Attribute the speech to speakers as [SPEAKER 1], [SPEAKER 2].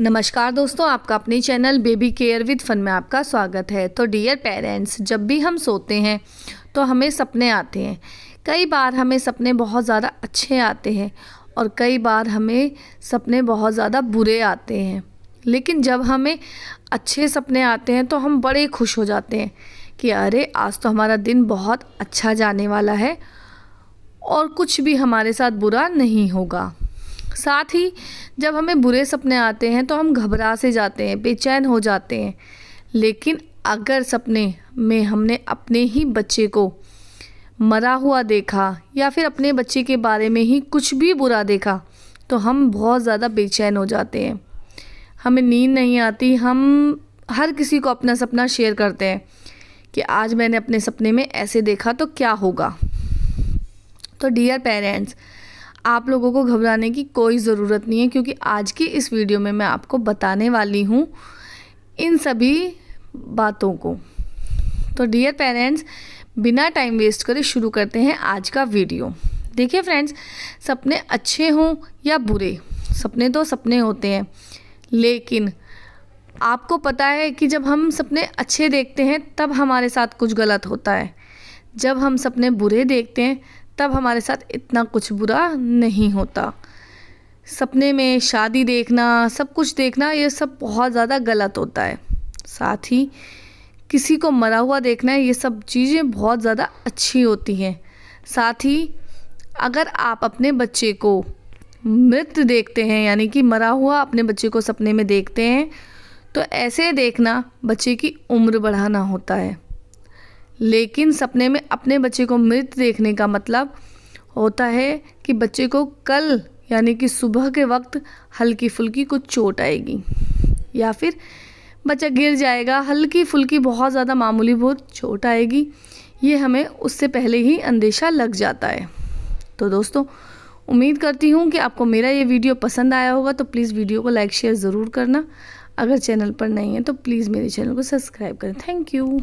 [SPEAKER 1] नमस्कार दोस्तों आपका अपने channel baby care with fun में आपका स्वागत है तो डियर पेरेंट्स जब भी हम सोते हैं तो हमें सपने आते हैं कई बार हमें सपने बहुत ज़्यादा अच्छे आते हैं और कई बार हमें सपने बहुत ज़्यादा बुरे आते हैं लेकिन जब हमें अच्छे सपने आते हैं तो हम बड़े खुश हो जाते हैं कि अरे आज तो हमारा दिन बहुत अच्छा जाने वाला है और कुछ भी हमारे साथ बुरा नहीं होगा साथ ही जब हमें बुरे सपने आते हैं तो हम घबरा से जाते हैं बेचैन हो जाते हैं लेकिन अगर सपने में हमने अपने ही बच्चे को मरा हुआ देखा या फिर अपने बच्चे के बारे में ही कुछ भी बुरा देखा तो हम बहुत ज़्यादा बेचैन हो जाते हैं हमें नींद नहीं आती हम हर किसी को अपना सपना शेयर करते हैं कि आज मैंने अपने सपने में ऐसे देखा तो क्या होगा तो डियर पेरेंट्स आप लोगों को घबराने की कोई ज़रूरत नहीं है क्योंकि आज की इस वीडियो में मैं आपको बताने वाली हूँ इन सभी बातों को तो डियर पेरेंट्स बिना टाइम वेस्ट करे शुरू करते हैं आज का वीडियो देखिए फ्रेंड्स सपने अच्छे हों या बुरे सपने तो सपने होते हैं लेकिन आपको पता है कि जब हम सपने अच्छे देखते हैं तब हमारे साथ कुछ गलत होता है जब हम सपने बुरे देखते हैं तब हमारे साथ इतना कुछ बुरा नहीं होता सपने में शादी देखना सब कुछ देखना ये सब बहुत ज़्यादा गलत होता है साथ ही किसी को मरा हुआ देखना ये सब चीज़ें बहुत ज़्यादा अच्छी होती हैं साथ ही अगर आप अपने बच्चे को मृत देखते हैं यानी कि मरा हुआ अपने बच्चे को सपने में देखते हैं तो ऐसे देखना बच्चे की उम्र बढ़ाना होता है लेकिन सपने में अपने बच्चे को मृत देखने का मतलब होता है कि बच्चे को कल यानी कि सुबह के वक्त हल्की फुल्की कुछ चोट आएगी या फिर बच्चा गिर जाएगा हल्की फुल्की बहुत ज़्यादा मामूली बहुत चोट आएगी ये हमें उससे पहले ही अंदेशा लग जाता है तो दोस्तों उम्मीद करती हूँ कि आपको मेरा ये वीडियो पसंद आया होगा तो प्लीज़ वीडियो को लाइक शेयर ज़रूर करना अगर चैनल पर नहीं है तो प्लीज़ मेरे चैनल को सब्सक्राइब करें थैंक यू